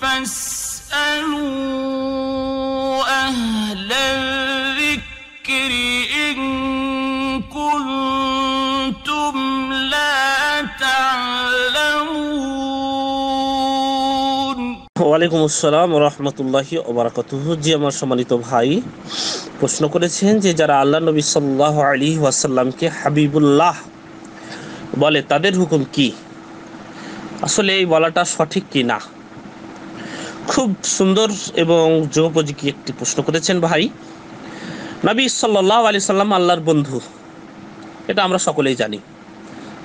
فاسألوا ওয়ালাইকুম আসসালাম রহমতুল্লাহি ওবরাকাতুহ জি আমার সম্মানিত ভাই প্রশ্ন করেছেন যে যারা আল্লাহ নবী সাল্লাহ আলী ওয়াসাল্লামকে হাবিবুল্লাহ বলে তাদের হুকুম কি আসলে এই বলাটা সঠিক কি না খুব সুন্দর এবং যুগোপযোগী একটি প্রশ্ন করেছেন ভাই নবী সাল্লাহ আলি সাল্লাম আল্লাহর বন্ধু এটা আমরা সকলেই জানি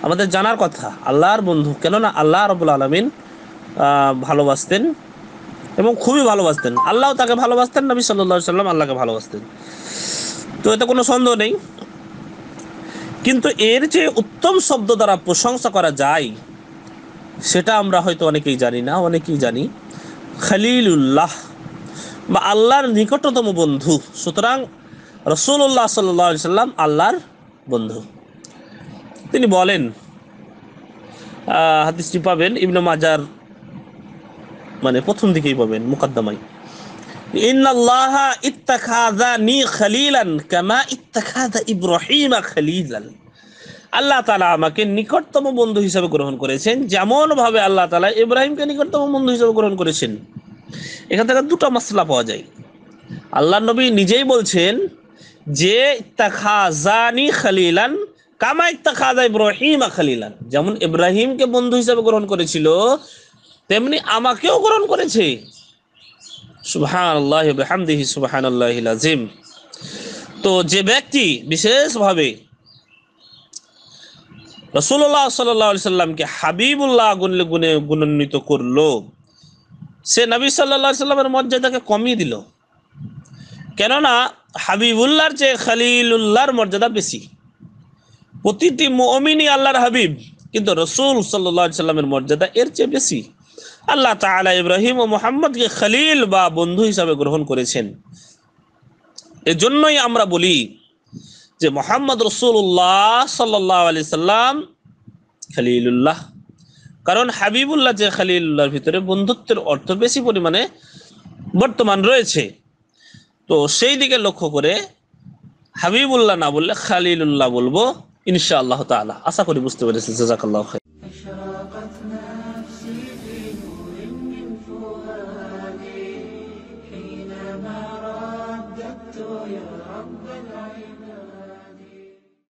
আমাদের জানার কথা আল্লাহর বন্ধু কেননা আল্লাহ রবুল আলমিন ভালোবাসতেন এবং খুবই ভালোবাসতেন আল্লাহ তাকে ভালোবাসতেন নবী সাল্লা সাল্লাম আল্লাহকে ভালোবাসতেন তো এতে কোনো সন্দেহ নেই কিন্তু এর যে উত্তম শব্দ দ্বারা প্রশংসা করা যায় সেটা আমরা হয়তো অনেকেই জানি না অনেকেই জানি খালিলুল্লাহ বা আল্লাহর নিকটতম বন্ধু সুতরাং রসুল্লাহ সাল্লি সাল্লাম আল্লাহর বন্ধু তিনি বলেন হাদিসটি পাবেন ইবনে মাজার মানে প্রথম দিকেই পাবেন মুকদ্দমাই ইন্নাল্লাহা ইত্তাখাযা নি খালিলান কামা ইত্তাখাযা ইব্রাহিমা খালিলান আল্লাহ তালা আমাকে নিকটতম বন্ধু হিসাবে গ্রহণ করেছেন যেমনভাবে আল্লাহ তালা ইব্রাহিমকে নিকটতম বন্ধু হিসাবে গ্রহণ করেছেন এখান থেকে দুটো মশলা পাওয়া যায় আল্লাহ নবী নিজেই বলছেন যে তাখাজানি খালিলান কামা খাজা ইব্রাহিম খালিলান যেমন ইব্রাহিমকে বন্ধু হিসাবে গ্রহণ করেছিল তেমনি আমাকেও গ্রহণ করেছে সুবহান আল্লাহ হামদিহি সুবহান আল্লাহ আজিম তো যে ব্যক্তি বিশেষভাবে রসুল্লাহ সাল্লাহ সাল্লামকে হাবিবুল্লাহ গুনলে গুনে গুণান্বিত করলো সে নবী সাল্লাহ সাল্লামের মর্যাদাকে কমিয়ে দিল কেননা হাবিবুল্লাহর চেয়ে খালিলুল্লাহর মর্যাদা বেশি প্রতিটি মমিনী আল্লাহর হাবিব কিন্তু রসুল সাল্লাহ সাল্লামের মর্যাদা এর চেয়ে বেশি আল্লাহ তালা ইব্রাহিম ও মোহাম্মদকে খালিল বা বন্ধু হিসাবে গ্রহণ করেছেন এজন্যই আমরা বলি যে মোহাম্মদ রসুল্লাহ সাল্লাহ আলি সাল্লাম খালিলুল্লাহ কারণ হাবিবুল্লাহ যে খালিলুল্লাহর ভিতরে বন্ধুত্বের অর্থ বেশি পরিমাণে বর্তমান রয়েছে তো সেই দিকে লক্ষ্য করে হাবিবুল্লাহ না বললে খালিলুল্লাহ বলবো ইনশা আল্লাহ তালা আশা করি বুঝতে পেরেছি জাজাকাল্লাহ খাই